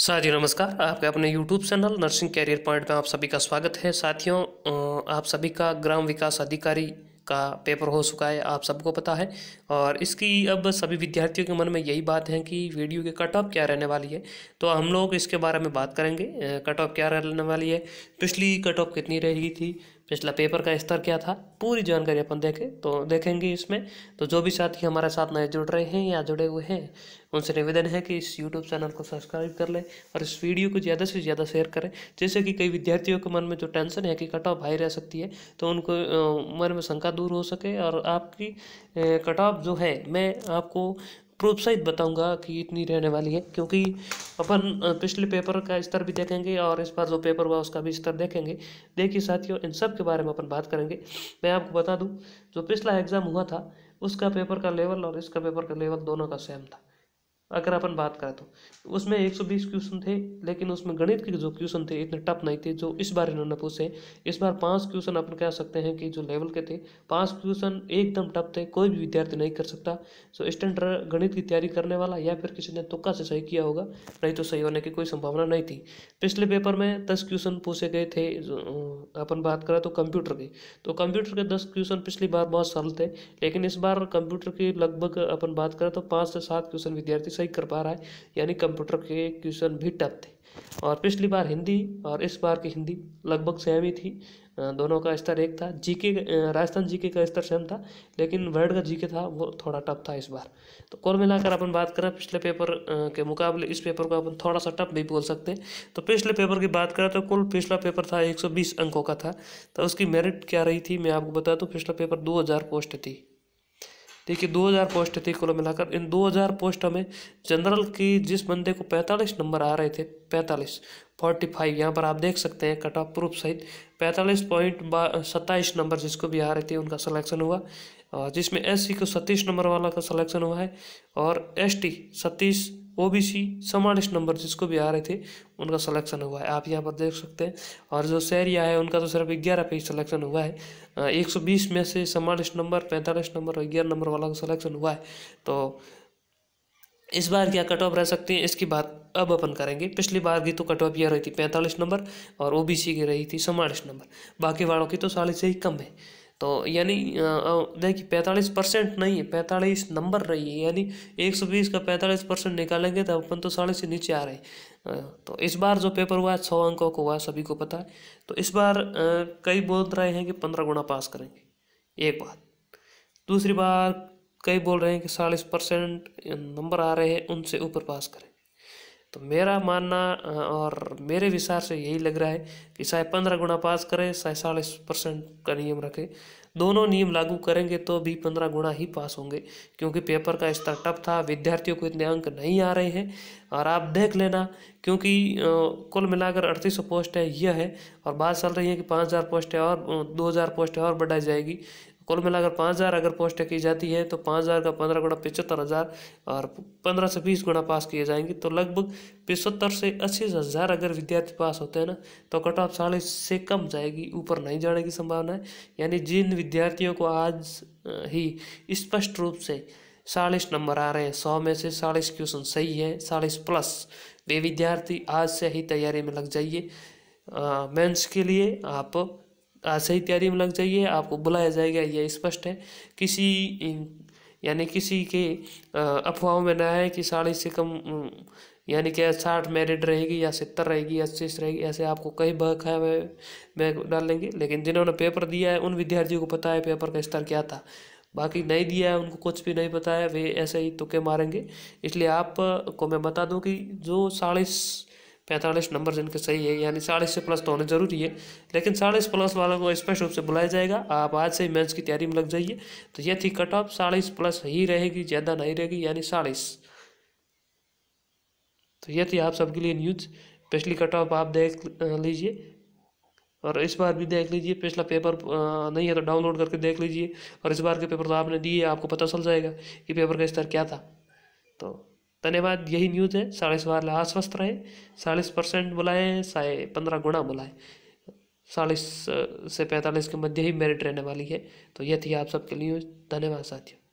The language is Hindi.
साथियों नमस्कार आपके अपने YouTube channel nursing career point में आप सभी का स्वागत है साथियों आप सभी का ग्राम विकास अधिकारी का पेपर हो चुका है आप सबको पता है और इसकी अब सभी विद्यार्थियों के मन में यही बात है कि वीडियो के कट ऑफ क्या रहने वाली है तो हम लोग इसके बारे में बात करेंगे कट ऑफ क्या रहने वाली है पिछली कट ऑफ कितनी रही थी पिछला पेपर का स्तर क्या था पूरी जानकारी अपन देखें तो देखेंगे इसमें तो जो भी साथी हमारे साथ नए जुड़ रहे हैं या जुड़े हुए हैं उनसे निवेदन है कि इस यूट्यूब चैनल को सब्सक्राइब कर लें और इस वीडियो को ज़्यादा से ज़्यादा शेयर करें जिससे कि कई विद्यार्थियों के मन में जो टेंशन है कि कट ऑफ हाई रह सकती है तो उनको मन में शंका दूर हो सके और आपकी कट ऑफ जो है मैं आपको प्रूफ सहित बताऊंगा कि इतनी रहने वाली है क्योंकि अपन पिछले पेपर का स्तर भी देखेंगे और इस बार जो पेपर हुआ उसका भी स्तर देखेंगे देखिए साथियों इन सब के बारे में अपन बात करेंगे मैं आपको बता दूं जो पिछला एग्ज़ाम हुआ था उसका पेपर का लेवल और इसका पेपर का लेवल दोनों का सेम था अगर अपन बात करें तो उसमें 120 क्वेश्चन थे लेकिन उसमें गणित के जो क्वेश्चन थे इतने टफ नहीं थे जो इस बार इन्होंने पूछे इस बार पांच क्वेश्चन अपन कह सकते हैं कि जो लेवल के थे पांच क्वेश्चन एकदम टफ थे कोई भी विद्यार्थी नहीं कर सकता सो स्टैंडर्ड गणित की तैयारी करने वाला या फिर किसी ने तुक्का से सही किया होगा नहीं तो सही होने की कोई संभावना नहीं थी पिछले पेपर में दस क्वेश्चन पूछे गए थे अपन बात करें तो कंप्यूटर के तो कंप्यूटर के दस क्वेश्चन पिछली बार बहुत सरल थे लेकिन इस बार कंप्यूटर की लगभग अपन बात करें तो पाँच से सात क्वेश्चन विद्यार्थी सही कर पा रहा है यानी कंप्यूटर के क्वेश्चन भी टफ थे और पिछली बार हिंदी और इस बार की हिंदी लगभग सेम ही थी दोनों का स्तर एक था जीके राजस्थान जीके का स्तर सेम था लेकिन वर्ल्ड का जीके था वो थोड़ा टफ था इस बार तो कुल मिलाकर अपन बात करें पिछले पेपर के मुकाबले इस पेपर को अपन थोड़ा सा टफ भी बोल सकते हैं तो पिछले पेपर की बात करें तो कुल पिछला पेपर था 120 अंकों का था तो उसकी मेरिट क्या रही थी मैं आपको बता दूँ पिछला पेपर दो पोस्ट थी देखिए 2000 पोस्ट थी कुल मिलाकर इन 2000 पोस्ट में जनरल की जिस बंदे को 45 नंबर आ रहे थे 45 45 यहाँ पर आप देख सकते हैं कट ऑफ प्रूफ सहित पैंतालीस पॉइंट सत्ताईस नंबर जिसको भी आ रहे थे उनका सिलेक्शन हुआ जिसमें एस को सतीस नंबर वाला का सलेक्शन हुआ है और एस टी सतीस ओबीसी समानिस्ट नंबर जिसको भी आ रहे थे उनका सिलेक्शन हुआ है आप यहाँ पर देख सकते हैं और जो शहरिया है उनका तो सिर्फ ग्यारह पे ही सिलेक्शन हुआ है एक सौ बीस में से समानिस्ट नंबर पैंतालीस नंबर और ग्यारह नंबर वाला का सिलेक्शन हुआ है तो इस बार क्या कट ऑफ रह सकती हैं इसकी बात अब अपन करेंगे पिछली बार की तो कट ऑफ यह रही थी पैंतालीस नंबर और सी की रही थी समालिस नंबर बाकी वालों की तो साढ़े से ही कम है तो यानी देखिए पैंतालीस परसेंट नहीं है पैंतालीस नंबर रही है यानी एक सौ बीस का पैंतालीस परसेंट निकालेंगे तो अपन तो साढ़े से नीचे आ रहे हैं तो इस बार जो पेपर हुआ है सौ अंकों को हुआ सभी को पता है तो इस बार कई बोल रहे हैं कि पंद्रह गुना पास करेंगे एक बात दूसरी बार कई बोल रहे हैं कि चालीस परसेंट नंबर आ रहे हैं उनसे ऊपर पास करें तो मेरा मानना और मेरे विचार से यही लग रहा है कि चाहे पंद्रह गुणा पास करें चाहे चालीस परसेंट का नियम रखें दोनों नियम लागू करेंगे तो भी पंद्रह गुणा ही पास होंगे क्योंकि पेपर का स्तर टप था विद्यार्थियों को इतने अंक नहीं आ रहे हैं और आप देख लेना क्योंकि कुल मिलाकर अड़तीस सौ पोस्ट है यह है और बात चल रही है कि पाँच हज़ार पोस्ट है और दो हज़ार पोस्ट है और बढ़ाई जाएगी कुल मिलाकर पाँच हज़ार अगर पोस्टें की जाती हैं तो पाँच हज़ार का पंद्रह गुणा पिचहत्तर हज़ार और पंद्रह से बीस गुणा पास किए जाएंगे तो लगभग पिचहत्तर से अस्सी हज़ार अगर विद्यार्थी पास होते हैं ना तो कट ऑफ चालीस से कम जाएगी ऊपर नहीं जाने की संभावना है यानी जिन विद्यार्थियों को आज ही स्पष्ट रूप से चालीस नंबर आ रहे हैं सौ में से चालीस क्वेश्चन सही है चालीस प्लस वे विद्यार्थी आज से ही तैयारी में लग जाइए मेंस के लिए आप सही तैयारी में लग जाइए आपको बुलाया जाएगा यह स्पष्ट है किसी यानी किसी के अफवाहों में ना है कि साढ़े से कम यानी कि साठ मेरिट रहेगी या सत्तर रहेगी या अस्सी रहेगी ऐसे आपको कई बखाया में, मैं डाल लेंगे लेकिन जिन्होंने पेपर दिया है उन विद्यार्थियों को पता है पेपर का स्तर क्या था बाकी नहीं दिया है उनको कुछ भी नहीं पता है वे ऐसे ही तुके मारेंगे इसलिए आप को मैं बता दूं कि जो साढ़े पैंतालीस नंबर इनके सही है यानी चालीस से प्लस तो होने ज़रूरी है लेकिन चालीस प्लस वालों को स्पष्ट रूप से बुलाया जाएगा आप आज से ही मैच की तैयारी में लग जाइए तो ये थी कट ऑफ चालीस प्लस ही रहेगी ज़्यादा नहीं रहेगी यानी चालीस तो ये थी आप सबके लिए न्यूज़ पिछली कट ऑफ आप देख लीजिए और इस बार भी देख लीजिए पिछला पेपर नहीं है तो डाउनलोड करके देख लीजिए और इस बार के पेपर तो आपने दिए आपको पता चल जाएगा कि पेपर का स्तर क्या था तो धन्यवाद यही न्यूज़ है साढ़े वाले आश्वस्त रहे चालीस परसेंट बुलाएँ साढ़े पंद्रह गुणा बुलाएँ चालीस से पैंतालीस के मध्य ही मेरिट रहने वाली है तो यह थी आप सबके लिए धन्यवाद साथियों